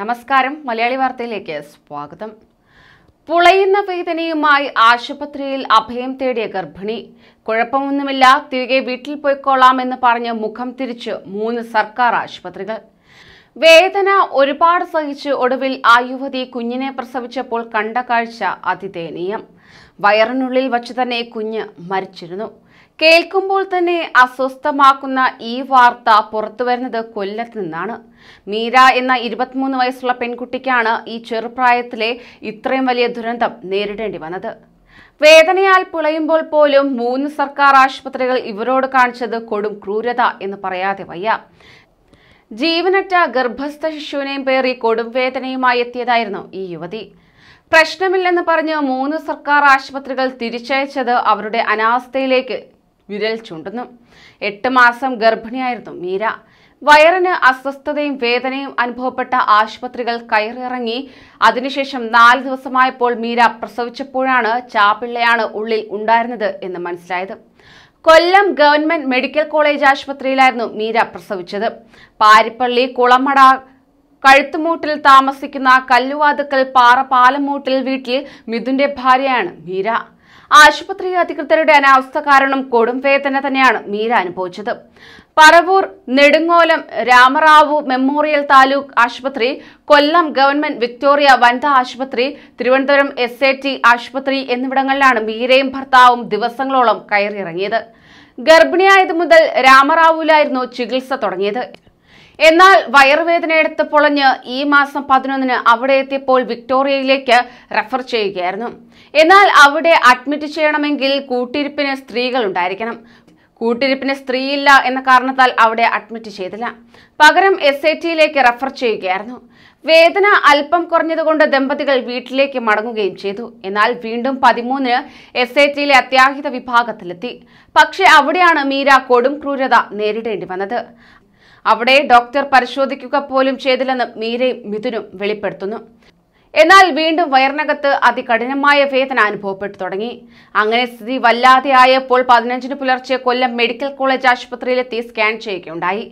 നമസ്കാരം മലയാളി വാർത്തയിലേക്ക് സ്വാഗതം പുളയുന്ന വേദനയുമായി ആശുപത്രിയിൽ അഭയം തേടിയ ഗർഭിണി കുഴപ്പമൊന്നുമില്ല തിരികെ വീട്ടിൽ എന്ന് പറഞ്ഞ് മുഖം തിരിച്ച് മൂന്ന് സർക്കാർ ആശുപത്രികൾ വേദന ഒരുപാട് സഹിച്ച് ഒടുവിൽ ആ യുവതി കുഞ്ഞിനെ പ്രസവിച്ചപ്പോൾ കണ്ട കാഴ്ച അതിദയനീയം വയറിനുള്ളിൽ വച്ച് തന്നെ കുഞ്ഞ് മരിച്ചിരുന്നു കേൾക്കുമ്പോൾ തന്നെ അസ്വസ്ഥമാക്കുന്ന ഈ വാർത്ത പുറത്തുവരുന്നത് കൊല്ലത്ത് നിന്നാണ് മീര എന്ന ഇരുപത്തിമൂന്ന് വയസ്സുള്ള പെൺകുട്ടിക്കാണ് ഈ ചെറുപ്രായത്തിലെ ഇത്രയും വലിയ ദുരന്തം നേരിടേണ്ടി വന്നത് വേദനയാൽ പുളയുമ്പോൾ പോലും മൂന്ന് സർക്കാർ ആശുപത്രികൾ ഇവരോട് കാണിച്ചത് കൊടും ക്രൂരത എന്ന് പറയാതെ വയ്യ ജീവനറ്റ ഗർഭസ്ഥ ശിശുവിനെയും പേറി കൊടും വേദനയുമായി എത്തിയതായിരുന്നു ഈ യുവതി പ്രശ്നമില്ലെന്ന് പറഞ്ഞ് മൂന്ന് സർക്കാർ ആശുപത്രികൾ തിരിച്ചയച്ചത് അവരുടെ അനാവസ്ഥയിലേക്ക് വിരൽ ചൂണ്ടുന്നു എട്ട് മാസം ഗർഭിണിയായിരുന്നു മീര വയറിന് അസ്വസ്ഥതയും വേദനയും അനുഭവപ്പെട്ട ആശുപത്രികൾ കയറിറങ്ങി അതിനുശേഷം നാല് ദിവസമായപ്പോൾ മീര പ്രസവിച്ചപ്പോഴാണ് ചാപ്പിള്ളയാണ് ഉള്ളിൽ ഉണ്ടായിരുന്നത് എന്ന് മനസ്സിലായത് കൊല്ലം ഗവൺമെന്റ് മെഡിക്കൽ കോളേജ് ആശുപത്രിയിലായിരുന്നു മീര പ്രസവിച്ചത് പാരിപ്പള്ളി കുളമട കഴുത്തുമൂട്ടിൽ താമസിക്കുന്ന കല്ലുവാതുക്കൽ പാറ പാലമൂട്ടിൽ വീട്ടിൽ മിഥുന്റെ ഭാര്യയാണ് മീര ആശുപത്രി അധികൃതരുടെ അനാവസ്ഥ കാരണം കൊടും വേദന തന്നെയാണ് മീര അനുഭവിച്ചത് പറവൂർ നെടുങ്ങോലം രാമറാവു മെമ്മോറിയൽ താലൂക്ക് ആശുപത്രി കൊല്ലം ഗവൺമെന്റ് വിക്ടോറിയ വനിതാ ആശുപത്രി തിരുവനന്തപുരം എസ് എ ടി ആശുപത്രി എന്നിവിടങ്ങളിലാണ് മീരയും ഭർത്താവും ദിവസങ്ങളോളം കയറിയിറങ്ങിയത് ഗർഭിണിയായത് മുതൽ രാമറാവുവിലായിരുന്നു ചികിത്സ തുടങ്ങിയത് എന്നാൽ എടുത്ത് പൊളഞ്ഞ് ഈ മാസം പതിനൊന്നിന് അവിടെ എത്തിയപ്പോൾ വിക്ടോറിയയിലേക്ക് റെഫർ ചെയ്യുകയായിരുന്നു എന്നാൽ അവിടെ അഡ്മിറ്റ് ചെയ്യണമെങ്കിൽ കൂട്ടിരിപ്പിന് സ്ത്രീകൾ ഉണ്ടായിരിക്കണം കൂട്ടിരിപ്പിന് സ്ത്രീയില്ല എന്ന കാരണത്താൽ അവിടെ അഡ്മിറ്റ് ചെയ്തില്ല പകരം എസ് ഐ ടിയിലേക്ക് റെഫർ ചെയ്യുകയായിരുന്നു വേദന അല്പം കുറഞ്ഞതുകൊണ്ട് ദമ്പതികൾ വീട്ടിലേക്ക് മടങ്ങുകയും ചെയ്തു എന്നാൽ വീണ്ടും പതിമൂന്നിന് എസ് ഐ ടിയിലെ അത്യാഹിത വിഭാഗത്തിലെത്തി പക്ഷേ അവിടെയാണ് മീര കൊടും ക്രൂരത നേരിടേണ്ടി വന്നത് അവിടെ ഡോക്ടർ പരിശോധിക്കുക പോലും ചെയ്തില്ലെന്ന് മീരയും മിഥുനും വെളിപ്പെടുത്തുന്നു എന്നാൽ വീണ്ടും വയറിനകത്ത് അതികഠിനമായ വേദന അനുഭവപ്പെട്ടു തുടങ്ങി അങ്ങനെ സ്ഥിതി വല്ലാതെയായപ്പോൾ പതിനഞ്ചിന് പുലർച്ചെ കൊല്ലം മെഡിക്കൽ കോളേജ് ആശുപത്രിയിലെത്തി സ്കാൻ ചെയ്യുകയുണ്ടായി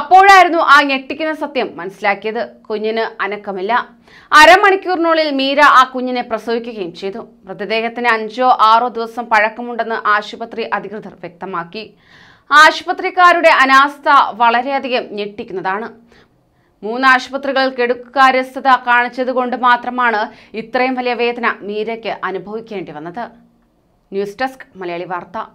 അപ്പോഴായിരുന്നു ആ ഞെട്ടിക്കുന്ന സത്യം മനസ്സിലാക്കിയത് കുഞ്ഞിന് അനക്കമില്ല അരമണിക്കൂറിനുള്ളിൽ മീര ആ കുഞ്ഞിനെ പ്രസവിക്കുകയും ചെയ്തു മൃതദേഹത്തിന് അഞ്ചോ ആറോ ദിവസം പഴക്കമുണ്ടെന്ന് ആശുപത്രി അധികൃതർ വ്യക്തമാക്കി ആശുപത്രിക്കാരുടെ അനാസ്ഥ വളരെയധികം ഞെട്ടിക്കുന്നതാണ് മൂന്ന് ആശുപത്രികൾ കാണിച്ചത് കാണിച്ചതുകൊണ്ട് മാത്രമാണ് ഇത്രയും വലിയ വേദന മീരയ്ക്ക് അനുഭവിക്കേണ്ടി വന്നത് ന്യൂസ് ഡെസ്ക് മലയാളി വാർത്ത